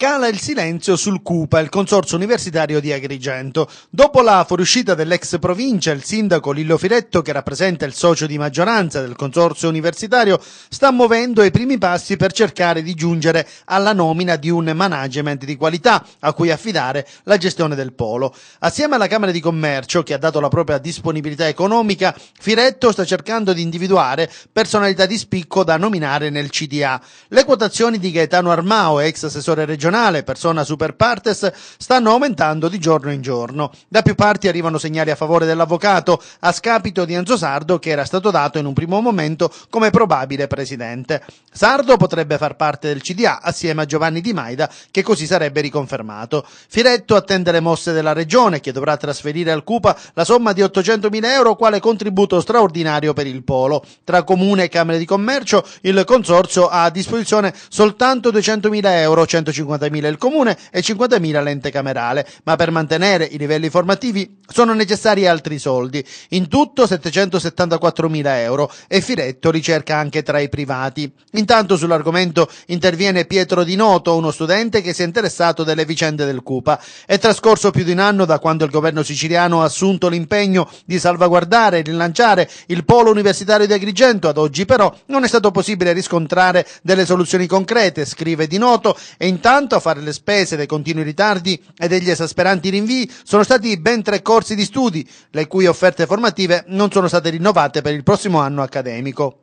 Cala il silenzio sul CUPA, il consorzio universitario di Agrigento. Dopo la fuoriuscita dell'ex provincia, il sindaco Lillo Firetto, che rappresenta il socio di maggioranza del consorzio universitario, sta muovendo i primi passi per cercare di giungere alla nomina di un management di qualità a cui affidare la gestione del polo. Assieme alla Camera di Commercio, che ha dato la propria disponibilità economica, Firetto sta cercando di individuare personalità di spicco da nominare nel CDA. Le quotazioni di Gaetano Armao, ex assessore regionale regionale, persona super partes, stanno aumentando di giorno in giorno. Da più parti arrivano segnali a favore dell'avvocato, a scapito di Enzo Sardo che era stato dato in un primo momento come probabile presidente. Sardo potrebbe far parte del CDA assieme a Giovanni Di Maida che così sarebbe riconfermato. Firetto attende le mosse della regione che dovrà trasferire al CUPA la somma di 800.000 euro quale contributo straordinario per il polo. Tra comune e camere di commercio il consorzio ha a disposizione soltanto 200.000 euro, 150 50.000 il comune e 50.000 l'ente camerale, ma per mantenere i livelli formativi sono necessari altri soldi, in tutto 774.000 euro e Firetto ricerca anche tra i privati. Intanto sull'argomento interviene Pietro Di Noto, uno studente che si è interessato delle vicende del Cupa. È trascorso più di un anno da quando il governo siciliano ha assunto l'impegno di salvaguardare e rilanciare il polo universitario di Agrigento, ad oggi però non è stato possibile riscontrare delle soluzioni concrete, scrive Di Noto, e intanto Soltanto a fare le spese dei continui ritardi e degli esasperanti rinvii sono stati ben tre corsi di studi, le cui offerte formative non sono state rinnovate per il prossimo anno accademico.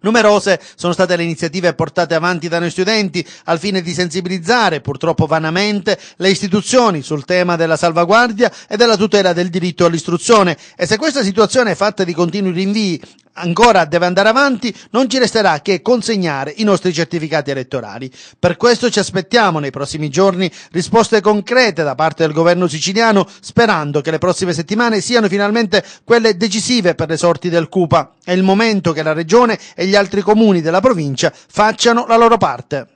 Numerose sono state le iniziative portate avanti da noi studenti al fine di sensibilizzare, purtroppo vanamente, le istituzioni sul tema della salvaguardia e della tutela del diritto all'istruzione e se questa situazione fatta di continui rinvii ancora deve andare avanti, non ci resterà che consegnare i nostri certificati elettorali. Per questo ci aspettiamo nei prossimi giorni risposte concrete da parte del governo siciliano, sperando che le prossime settimane siano finalmente quelle decisive per le sorti del Cupa. È il momento che la regione e gli altri comuni della provincia facciano la loro parte.